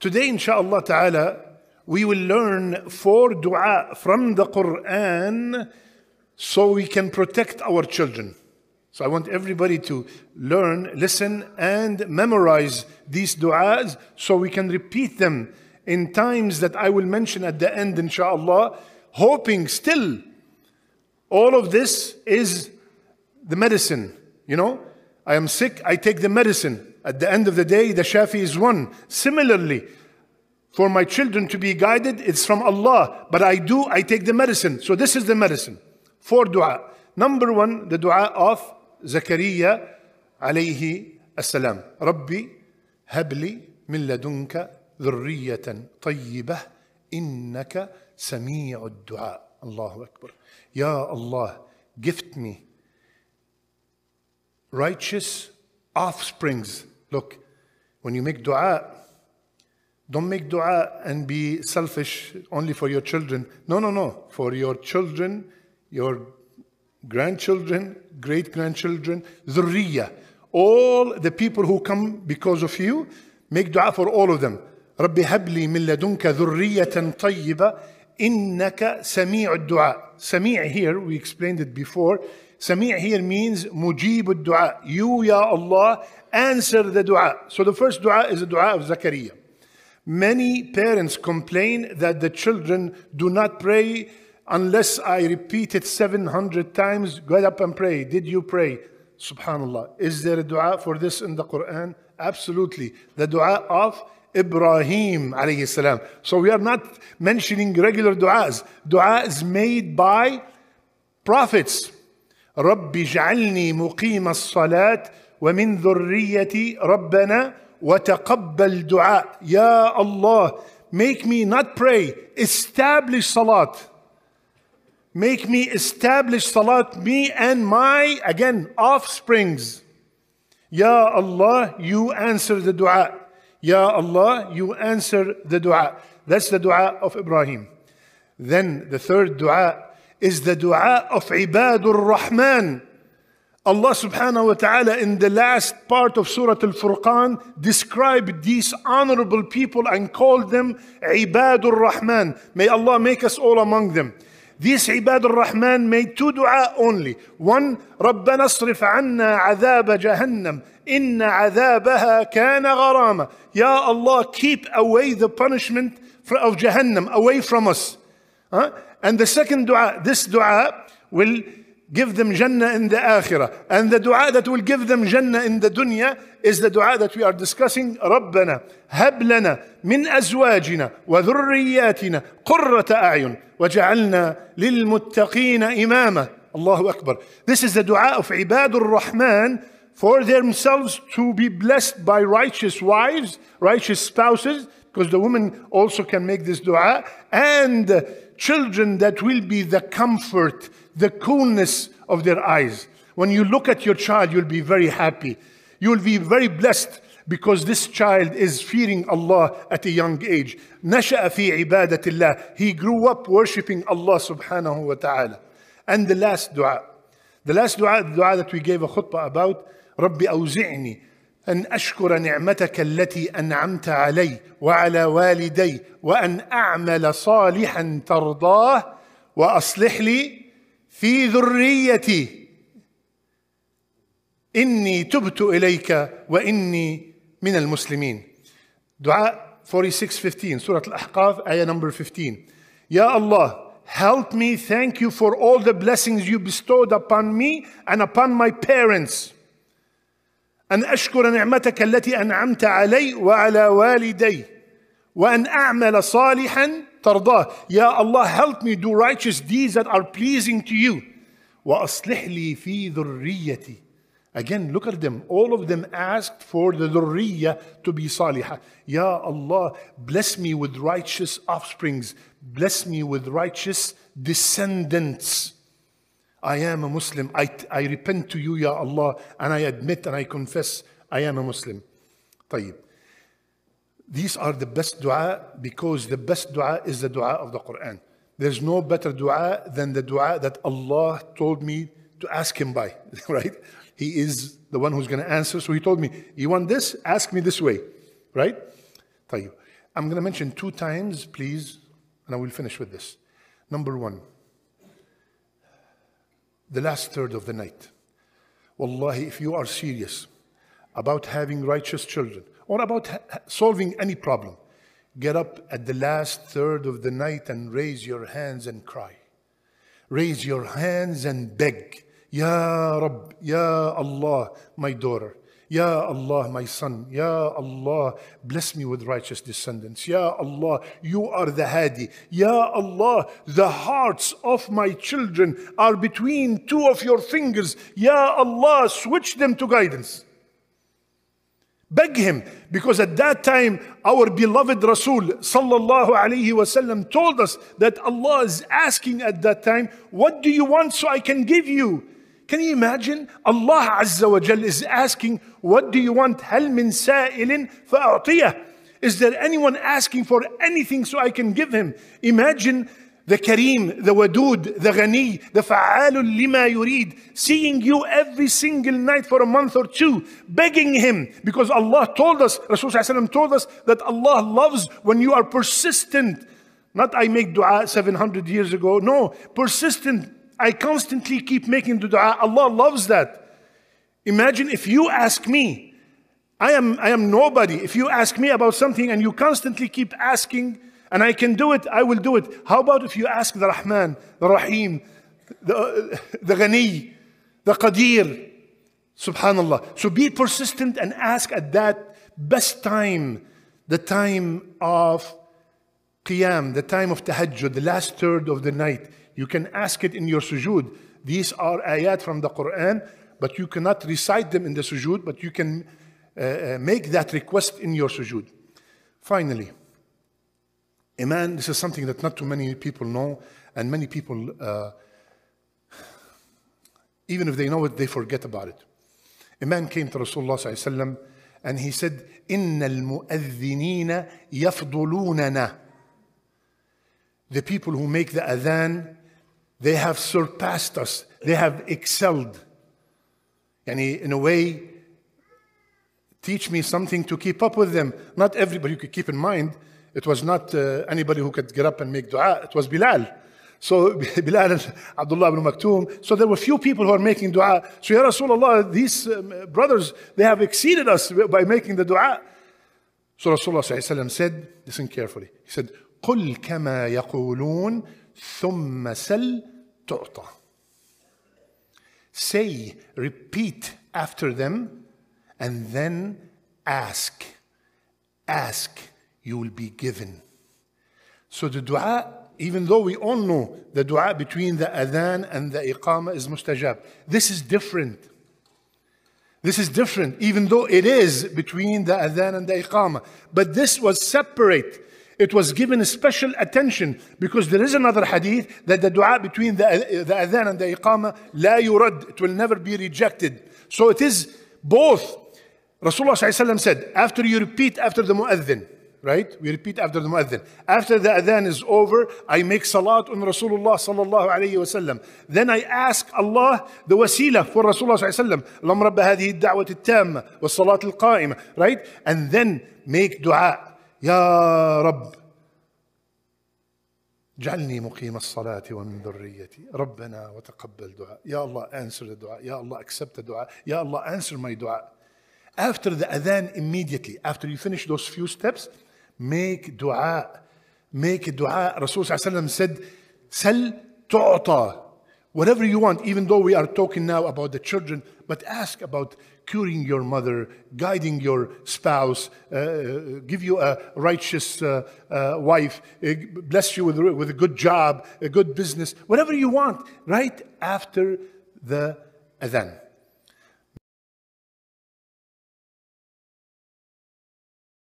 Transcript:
Today, inshallah ta'ala, we will learn four dua from the Quran so we can protect our children. So I want everybody to learn, listen, and memorize these du'as so we can repeat them in times that I will mention at the end, inshallah, hoping still all of this is the medicine. You know, I am sick, I take the medicine. At the end of the day, the Shafi is one. Similarly, for my children to be guided, it's from Allah. But I do, I take the medicine. So this is the medicine for dua. Number one, the dua of Zakaria alayhi assalam. Rabbi habli min ladunka ذرية طيبة إنك سميع الدعاء Allah أكبر Ya Allah, gift me righteous offsprings Look, when you make dua, don't make dua and be selfish only for your children. No, no, no. For your children, your grandchildren, great grandchildren, dhurriya. All the people who come because of you, make dua for all of them. رب هب لي من لدنك ذرية طيبة إنك سميع الدعاء. سميع here, we explained it before. Sami' here means mujib dua. You, Ya Allah, answer the dua. So the first dua is the dua of Zakaria. Many parents complain that the children do not pray unless I repeat it 700 times. Get up and pray. Did you pray? Subhanallah. Is there a dua for this in the Quran? Absolutely. The dua of Ibrahim alayhi salam. So we are not mentioning regular du'as. Du'a is made by prophets. رب اجعلني مقيم الصلاة ومن ذرية ربنا وتقبل دعاء يا الله make me not pray establish salat make me establish salat me and my again offsprings ya allah you answer the dua ya allah you answer the dua that's the dua of ibrahim then the third dua is the dua of عباد rahman Allah subhanahu wa ta'ala in the last part of Surah Al Furqan described these honorable people and called them Ibadur Rahman. May Allah make us all among them. These Ibadur Rahman made two dua only. One, رَبَّنَا اصْرِفْ عَنَّا عَذَابَ جَهَنَّمْ إِنَّ عَذَابَهَا كَانَ غَرَامًا Ya Allah, keep away the punishment of Jahannam, away from us. Huh? And the second dua, this dua will give them Jannah in the Akhirah. And the dua that will give them Jannah in the dunya is the dua that we are discussing. ربنا هب لنا من أزواجنا وذرياتنا قرة أعين وجعلنا للمتقين إماما الله أكبر This is the dua of ibadul Rahman for themselves to be blessed by righteous wives, righteous spouses, because the woman also can make this dua, and children that will be the comfort, the coolness of their eyes. When you look at your child, you'll be very happy. You'll be very blessed because this child is fearing Allah at a young age. نشأ في عبادة الله. He grew up worshipping Allah subhanahu wa ta'ala. And the last dua. The last dua, the dua that we gave a khutbah about, ربي أوزعني ان اشكر نعمتك التي انعمت علي وعلى والدي وان اعمل صالحا ترضاه واصلح لي في ذريتي اني تبت اليك واني من المسلمين دعاء 46:15 سوره الاحقاف ايه نمبر 15 يا الله help me thank you for all the blessings you bestowed upon me and upon my parents ان اشكر نعمتك التي انعمت علي وعلى والدي وان اعمل صالحا ترضاه يا الله help me do righteous deeds that are pleasing to you واصلح لي في ذريتي Again, look at them. All of them asked for the dhurriya to be salihah. Ya Allah, bless me with righteous offsprings. Bless me with righteous descendants. I am a Muslim. I, I repent to you, Ya Allah, and I admit and I confess I am a Muslim. طيب. These are the best dua because the best dua is the dua of the Quran. There's no better dua than the dua that Allah told me to ask Him by, right? He is the one who's going to answer. So He told me, You want this? Ask me this way, right? طيب. I'm going to mention two times, please, and I will finish with this. Number one the last third of the night. Wallahi, if you are serious about having righteous children or about solving any problem, get up at the last third of the night and raise your hands and cry. Raise your hands and beg, Ya Rabb, Ya Allah, my daughter, Ya Allah, my son. Ya Allah, bless me with righteous descendants. Ya Allah, you are the Hadi. Ya Allah, the hearts of my children are between two of your fingers. Ya Allah, switch them to guidance. Beg him, because at that time our beloved Rasul sallallahu alaihi wasallam told us that Allah is asking at that time, "What do you want so I can give you?" Can you imagine? Allah Azza wa Jal is asking, What do you want? Hal min sa'ilin Is there anyone asking for anything so I can give him? Imagine the Kareem, the Wadud, the Ghani, the Fa'alul Lima Yurid, seeing you every single night for a month or two, begging him, because Allah told us, Rasulullah told us that Allah loves when you are persistent. Not I make dua 700 years ago. No, persistent I constantly keep making the dua. Allah loves that. Imagine if you ask me, I am, I am nobody. If you ask me about something and you constantly keep asking, and I can do it, I will do it. How about if you ask the Rahman, the Rahim, the, uh, the Ghani, the Qadir? Subhanallah. So be persistent and ask at that best time, the time of Qiyam, the time of Tahajjud, the last third of the night. You can ask it in your sujood. These are ayat from the Quran, but you cannot recite them in the sujood, but you can uh, uh, make that request in your sujood. Finally, Iman, this is something that not too many people know, and many people, uh, even if they know it, they forget about it. A man came to Rasulullah and he said, إِنَّ الْمُؤَذِّنِينَ يَفْضُلُونَنَا The people who make the adhan, they have surpassed us. They have excelled. And in a way, teach me something to keep up with them. Not everybody, could keep in mind, it was not uh, anybody who could get up and make dua, it was Bilal. So Bilal and Abdullah ibn Maktoum, so there were few people who are making dua. So Ya Rasulullah, these um, brothers, they have exceeded us by making the dua. So Rasulullah said, listen carefully, he said, قل كما يقولون ثم سل torta. Say, repeat after them, and then ask. Ask, you will be given. So the dua, even though we all know the dua between the adhan and the iqama is mustajab, this is different. This is different, even though it is between the adhan and the iqama. But this was separate it was given special attention because there is another hadith that the dua between the, the adhan and the iqama la yurad it will never be rejected so it is both rasulullah ﷺ said after you repeat after the muadhin right we repeat after the muadhin after the adhan is over i make salat on rasulullah sallallahu alayhi wasallam then i ask allah the wasila for rasulullah sallallahu alayhi wasallam lam rabb hadhihi ad tamma was salat al-qa'ima right and then make dua يا رب اجعلني مقيم الصلاة ومن ذريتي ربنا وتقبل دعاء يا الله answer the دعاء يا الله accept the دعاء يا الله answer my دعاء after the adhan immediately after you finish those few steps make دعاء make دعاء رسول صلى الله عليه وسلم said سل تعطى whatever you want, even though we are talking now about the children, but ask about curing your mother, guiding your spouse, uh, uh give you a righteous uh, uh, wife, uh, bless you with, with a good job, a good business, whatever you want, right after the adhan.